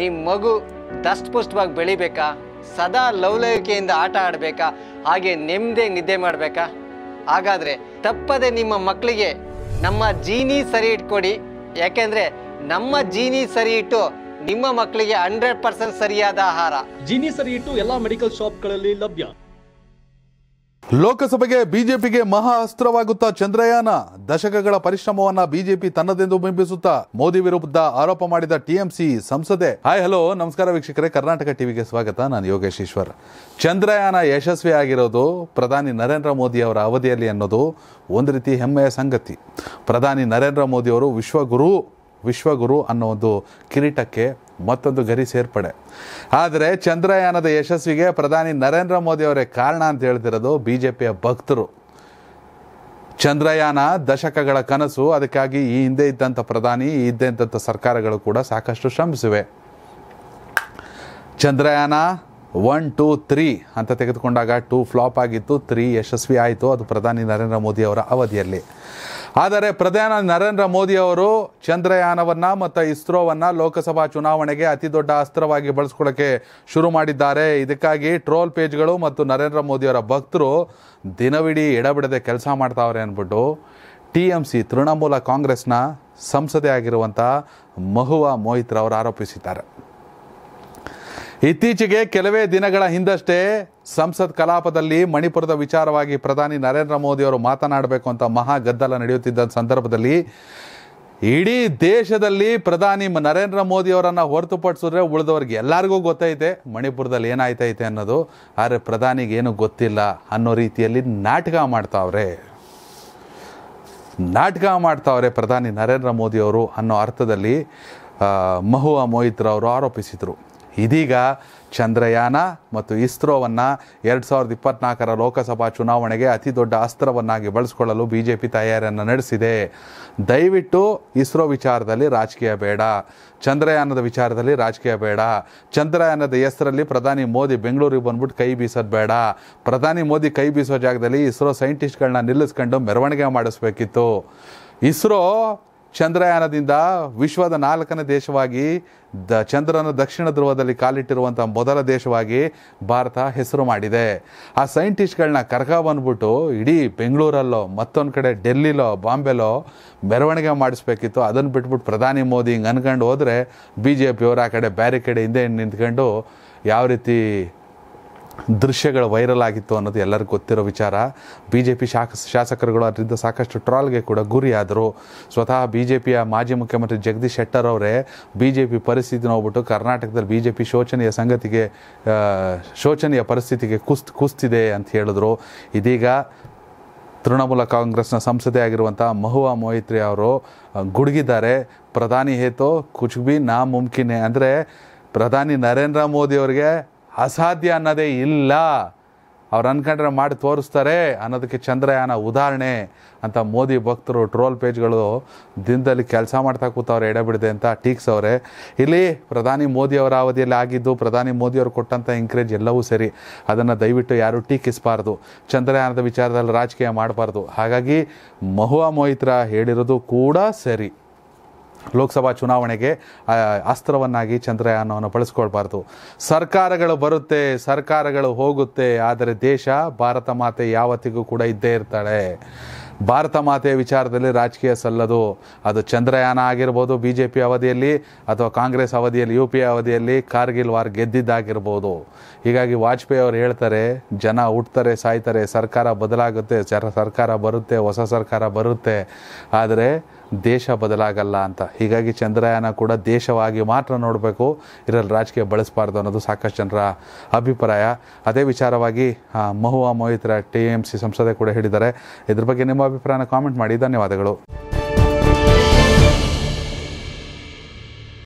ನಿಮ್ಮ ಮಗು ದಷ್ಟಪುಷ್ಟವಾಗಿ ಬೆಳಿಬೇಕಾ ಸದಾ ಲವಲವಿಕೆಯಿಂದ ಆಟ ಆಡಬೇಕಾ ಹಾಗೆ ನೆಮ್ಮದಿ ನಿದ್ದೆ ಮಾಡಬೇಕಾ ಹಾಗಾದರೆ ತಪ್ಪದೆ ನಿಮ್ಮ ಮಕ್ಕಳಿಗೆ ನಮ್ಮ ಜೀನಿ ಸರಿ ಇಟ್ಕೊಡಿ ಯಾಕೆಂದರೆ ನಮ್ಮ ಜೀನಿ ಸರಿ ಇಟ್ಟು ನಿಮ್ಮ ಮಕ್ಕಳಿಗೆ ಹಂಡ್ರೆಡ್ ಪರ್ಸೆಂಟ್ ಸರಿಯಾದ ಆಹಾರ ಜೀನಿ ಸರಿ ಇಟ್ಟು ಎಲ್ಲ ಮೆಡಿಕಲ್ ಶಾಪ್ಗಳಲ್ಲಿ ಲಭ್ಯ ಲೋಕಸಭೆಗೆ ಬಿಜೆಪಿಗೆ ಮಹಾ ಅಸ್ತ್ರವಾಗುತ್ತಾ ಚಂದ್ರಯಾನ ದಶಕಗಳ ಪರಿಶ್ರಮವನ್ನ ಬಿಜೆಪಿ ತನ್ನದೆಂದು ಬಿಂಬಿಸುತ್ತಾ ಮೋದಿ ವಿರುದ್ಧ ಆರೋಪ ಮಾಡಿದ ಟಿಎಂಸಿ ಸಂಸದೆ ಹಾಯ್ ಹಲೋ ನಮಸ್ಕಾರ ವೀಕ್ಷಕರೇ ಕರ್ನಾಟಕ ಟಿವಿಗೆ ಸ್ವಾಗತ ನಾನು ಯೋಗೇಶ್ ಈಶ್ವರ್ ಚಂದ್ರಯಾನ ಆಗಿರೋದು ಪ್ರಧಾನಿ ನರೇಂದ್ರ ಮೋದಿ ಅವರ ಅವಧಿಯಲ್ಲಿ ಅನ್ನೋದು ಒಂದು ರೀತಿ ಹೆಮ್ಮೆಯ ಸಂಗತಿ ಪ್ರಧಾನಿ ನರೇಂದ್ರ ಮೋದಿಯವರು ವಿಶ್ವಗುರು ವಿಶ್ವಗುರು ಅನ್ನೋ ಒಂದು ಕಿರೀಟಕ್ಕೆ ಮತ್ತೊಂದು ಗರಿ ಸೇರ್ಪಡೆ ಆದರೆ ಚಂದ್ರಯಾನದ ಯಶಸ್ವಿಗೆ ಪ್ರಧಾನಿ ನರೇಂದ್ರ ಮೋದಿ ಅವರೇ ಕಾರಣ ಅಂತ ಹೇಳ್ತಿರೋದು ಬಿ ಜೆ ಪಿಯ ಭಕ್ತರು ಚಂದ್ರಯಾನ ದಶಕಗಳ ಕನಸು ಅದಕ್ಕಾಗಿ ಈ ಹಿಂದೆ ಇದ್ದಂಥ ಪ್ರಧಾನಿ ಈ ಹಿಂದೆ ಇದ್ದಂಥ ಸರ್ಕಾರಗಳು ಕೂಡ ಸಾಕಷ್ಟು ಶ್ರಮಿಸಿವೆ ಚಂದ್ರಯಾನ ಒನ್ ಟೂ ತ್ರೀ ಅಂತ ತೆಗೆದುಕೊಂಡಾಗ ಟೂ ಫ್ಲಾಪ್ ಆಗಿತ್ತು ತ್ರೀ ಯಶಸ್ವಿ ಆಯಿತು ಅದು ಪ್ರಧಾನಿ ನರೇಂದ್ರ ಮೋದಿ ಅವರ ಅವಧಿಯಲ್ಲಿ ಆದರೆ ಪ್ರಧಾನ ನರೇಂದ್ರ ಮೋದಿ ಅವರು ಚಂದ್ರಯಾನವನ್ನು ಮತ್ತು ಇಸ್ರೋವನ್ನು ಲೋಕಸಭಾ ಚುನಾವಣೆಗೆ ಅತಿ ದೊಡ್ಡ ಅಸ್ತ್ರವಾಗಿ ಬಳಸ್ಕೊಳ್ಳೋಕ್ಕೆ ಶುರು ಮಾಡಿದ್ದಾರೆ ಇದಕ್ಕಾಗಿ ಟ್ರೋಲ್ ಪೇಜ್ಗಳು ಮತ್ತು ನರೇಂದ್ರ ಮೋದಿಯವರ ಭಕ್ತರು ದಿನವಿಡೀ ಎಡಬಿಡದೆ ಕೆಲಸ ಮಾಡ್ತಾವ್ರೆ ಅಂದ್ಬಿಟ್ಟು ಟಿ ಎಂ ಸಿ ತೃಣಮೂಲ ಕಾಂಗ್ರೆಸ್ನ ಸಂಸದೆಯಾಗಿರುವಂಥ ಮಹುವಾ ಮೋಹಿತ್ರ ಮೋಹಿತ್ರವರು ಆರೋಪಿಸಿದ್ದಾರೆ ಇತ್ತೀಚೆಗೆ ಕೆಲವೇ ದಿನಗಳ ಹಿಂದಷ್ಟೇ ಸಂಸತ್ ಕಲಾಪದಲ್ಲಿ ಮಣಿಪುರದ ವಿಚಾರವಾಗಿ ಪ್ರಧಾನಿ ನರೇಂದ್ರ ಮೋದಿ ಅವರು ಮಾತನಾಡಬೇಕು ಅಂತ ಮಹಾ ಗದ್ದಲ ನಡೆಯುತ್ತಿದ್ದ ಸಂದರ್ಭದಲ್ಲಿ ಇಡೀ ದೇಶದಲ್ಲಿ ಪ್ರಧಾನಿ ನರೇಂದ್ರ ಮೋದಿ ಅವರನ್ನು ಹೊರತುಪಡಿಸಿದ್ರೆ ಉಳಿದವ್ರಿಗೆ ಎಲ್ಲರಿಗೂ ಗೊತ್ತೈತೆ ಮಣಿಪುರದಲ್ಲಿ ಏನಾಯ್ತೈತೆ ಅನ್ನೋದು ಆದರೆ ಪ್ರಧಾನಿಗೆ ಏನೂ ಗೊತ್ತಿಲ್ಲ ಅನ್ನೋ ರೀತಿಯಲ್ಲಿ ನಾಟಕ ಮಾಡ್ತಾವ್ರೆ ನಾಟಕ ಮಾಡ್ತಾವ್ರೆ ಪ್ರಧಾನಿ ನರೇಂದ್ರ ಮೋದಿ ಅವರು ಅನ್ನೋ ಅರ್ಥದಲ್ಲಿ ಮಹುವಾ ಅವರು ಆರೋಪಿಸಿದರು ಇದೀಗ ಚಂದ್ರಯಾನ ಮತ್ತು ಇಸ್ರೋವನ್ನು ಎರಡು ಸಾವಿರದ ಇಪ್ಪತ್ನಾಲ್ಕರ ಲೋಕಸಭಾ ಚುನಾವಣೆಗೆ ಅತಿ ದೊಡ್ಡ ಅಸ್ತ್ರವನ್ನಾಗಿ ಬಳಸಿಕೊಳ್ಳಲು ಬಿ ಜೆ ಪಿ ತಯಾರಿಯನ್ನು ನಡೆಸಿದೆ ದಯವಿಟ್ಟು ಇಸ್ರೋ ವಿಚಾರದಲ್ಲಿ ರಾಜಕೀಯ ಬೇಡ ಚಂದ್ರಯಾನದ ವಿಚಾರದಲ್ಲಿ ರಾಜಕೀಯ ಬೇಡ ಚಂದ್ರಯಾನದ ಹೆಸರಲ್ಲಿ ಪ್ರಧಾನಿ ಮೋದಿ ಬೆಂಗಳೂರಿಗೆ ಬಂದ್ಬಿಟ್ಟು ಕೈ ಬೀಸೋದು ಬೇಡ ಪ್ರಧಾನಿ ಮೋದಿ ಕೈ ಬೀಸೋ ಜಾಗದಲ್ಲಿ ಇಸ್ರೋ ಸೈಂಟಿಸ್ಟ್ಗಳನ್ನ ನಿಲ್ಲಿಸ್ಕೊಂಡು ಮೆರವಣಿಗೆ ಮಾಡಿಸ್ಬೇಕಿತ್ತು ಇಸ್ರೋ ಚಂದ್ರಯಾನದಿಂದ ವಿಶ್ವದ ನಾಲ್ಕನೇ ದೇಶವಾಗಿ ದ ಚಂದ್ರನ ದಕ್ಷಿಣ ಧ್ರುವದಲ್ಲಿ ಕಾಲಿಟ್ಟಿರುವಂಥ ಮೊದಲ ದೇಶವಾಗಿ ಭಾರತ ಹೆಸರು ಮಾಡಿದೆ ಆ ಸೈಂಟಿಸ್ಟ್ಗಳನ್ನ ಕರ್ಕ ಬಂದ್ಬಿಟ್ಟು ಇಡೀ ಬೆಂಗಳೂರಲ್ಲೋ ಮತ್ತೊಂದು ಕಡೆ ಡೆಲ್ಲಿಲೋ ಬಾಂಬೆಲೋ ಮೆರವಣಿಗೆ ಮಾಡಿಸ್ಬೇಕಿತ್ತು ಅದನ್ನು ಬಿಟ್ಬಿಟ್ಟು ಪ್ರಧಾನಿ ಮೋದಿ ಹಿಂಗೆ ಅನ್ಕೊಂಡು ಹೋದರೆ ಬಿ ಜೆ ಪಿಯವರು ಆ ಕಡೆ ಬ್ಯಾರಿಕೇಡ್ ಹಿಂದೆ ನಿಂತ್ಕೊಂಡು ಯಾವ ರೀತಿ ದೃಶ್ಯಗಳು ವೈರಲ್ ಆಗಿತ್ತು ಅನ್ನೋದು ಎಲ್ಲರಿಗೂ ಗೊತ್ತಿರೋ ವಿಚಾರ ಬಿ ಜೆ ಪಿ ಶಾಖ ಶಾಸಕರುಗಳು ಅದರಿಂದ ಸಾಕಷ್ಟು ಟ್ರಾಲ್ಗೆ ಕೂಡ ಗುರಿಯಾದರು ಸ್ವತಃ ಬಿ ಜೆ ಪಿಯ ಮಾಜಿ ಮುಖ್ಯಮಂತ್ರಿ ಜಗದೀಶ್ ಶೆಟ್ಟರ್ ಅವರೇ ಬಿ ಜೆ ಪಿ ಪರಿಸ್ಥಿತಿ ನೋಡ್ಬಿಟ್ಟು ಕರ್ನಾಟಕದಲ್ಲಿ ಬಿ ಜೆ ಪಿ ಶೋಚನೀಯ ಸಂಗತಿಗೆ ಶೋಚನೀಯ ಪರಿಸ್ಥಿತಿಗೆ ಕುಸ್ತ್ ಕುಸ್ತಿದೆ ಅಂತ ಹೇಳಿದ್ರು ಇದೀಗ ತೃಣಮೂಲ ಕಾಂಗ್ರೆಸ್ನ ಸಂಸದೆ ಆಗಿರುವಂಥ ಮಹುವಾ ಮೊಹಿತ್ರಿ ಅವರು ಗುಡುಗಿದ್ದಾರೆ ಪ್ರಧಾನಿ ಹೇತೋ ಕುಚುಬಿ ನಾ ಮುಮ್ಕಿನೆ ಅಂದರೆ ಪ್ರಧಾನಿ ನರೇಂದ್ರ ಮೋದಿ ಅವರಿಗೆ ಅಸಾಧ್ಯ ಅನ್ನೋದೇ ಇಲ್ಲ ಅವ್ರು ಅನ್ಕೊಂಡ್ರೆ ಮಾಡಿ ತೋರಿಸ್ತಾರೆ ಅನ್ನೋದಕ್ಕೆ ಚಂದ್ರಯಾನ ಉದಾಹರಣೆ ಅಂತ ಮೋದಿ ಭಕ್ತರು ಟ್ರೋಲ್ ಪೇಜ್ಗಳು ದಿನದಲ್ಲಿ ಕೆಲಸ ಮಾಡ್ತಾ ಕೂತವ್ರೆ ಬಿಡದೆ ಅಂತ ಟೀಕ್ಸವ್ರೆ ಇಲ್ಲಿ ಪ್ರಧಾನಿ ಮೋದಿಯವರ ಅವಧಿಯಲ್ಲಿ ಆಗಿದ್ದು ಪ್ರಧಾನಿ ಮೋದಿಯವರು ಕೊಟ್ಟಂಥ ಎಂಕರೇಜ್ ಎಲ್ಲವೂ ಸರಿ ಅದನ್ನು ದಯವಿಟ್ಟು ಯಾರೂ ಟೀಕಿಸಬಾರ್ದು ಚಂದ್ರಯಾನದ ವಿಚಾರದಲ್ಲಿ ರಾಜಕೀಯ ಮಾಡಬಾರ್ದು ಹಾಗಾಗಿ ಮಹುವಾ ಮೋಹಿತ್ರ ಹೇಳಿರೋದು ಕೂಡ ಸರಿ ಲೋಕಸಭಾ ಚುನಾವಣೆಗೆ ಅಸ್ತ್ರವನ್ನಾಗಿ ಚಂದ್ರಯಾನವನ್ನು ಬಳಸ್ಕೊಳ್ಬಾರ್ದು ಸರ್ಕಾರಗಳು ಬರುತ್ತೆ ಸರ್ಕಾರಗಳು ಹೋಗುತ್ತೆ ಆದರೆ ದೇಶ ಭಾರತ ಮಾತೆ ಯಾವತ್ತಿಗೂ ಕೂಡ ಇದ್ದೇ ಇರ್ತಾಳೆ ಭಾರತ ಮಾತೆಯ ವಿಚಾರದಲ್ಲಿ ರಾಜಕೀಯ ಸಲ್ಲದು ಅದು ಚಂದ್ರಯಾನ ಆಗಿರ್ಬೋದು ಬಿ ಜೆ ಪಿ ಅವಧಿಯಲ್ಲಿ ಅಥವಾ ಕಾಂಗ್ರೆಸ್ ಅವಧಿಯಲ್ಲಿ ಯು ಪಿ ಅವಧಿಯಲ್ಲಿ ಕಾರ್ಗಿಲ್ ವಾರ್ ಗೆದ್ದಿದ್ದಾಗಿರ್ಬೋದು ಹೀಗಾಗಿ ವಾಜಪೇಯಿ ಅವರು ಹೇಳ್ತಾರೆ ಜನ ಹುಟ್ತಾರೆ ಸಾಯ್ತಾರೆ ಸರ್ಕಾರ ಬದಲಾಗುತ್ತೆ ಸರ್ಕಾರ ಬರುತ್ತೆ ಹೊಸ ಸರ್ಕಾರ ಬರುತ್ತೆ ಆದರೆ ದೇಶ ಬದಲಾಗಲ್ಲ ಅಂತ ಹೀಗಾಗಿ ಚಂದ್ರಯಾನ ಕೂಡ ದೇಶವಾಗಿ ಮಾತ್ರ ನೋಡಬೇಕು ಇದರಲ್ಲಿ ರಾಜಕೀಯ ಬಳಸಬಾರ್ದು ಅನ್ನೋದು ಸಾಕಷ್ಟು ಜನರ ಅಭಿಪ್ರಾಯ ಅದೇ ವಿಚಾರವಾಗಿ Mahua Moitra T M C ಸಂಸದೆ ಕೂಡ ಹೇಳಿದ್ದಾರೆ ಇದ್ರ ಬಗ್ಗೆ ನಿಮ್ಮ ಅಭಿಪ್ರಾಯನ ಕಾಮೆಂಟ್ ಮಾಡಿ ಧನ್ಯವಾದಗಳು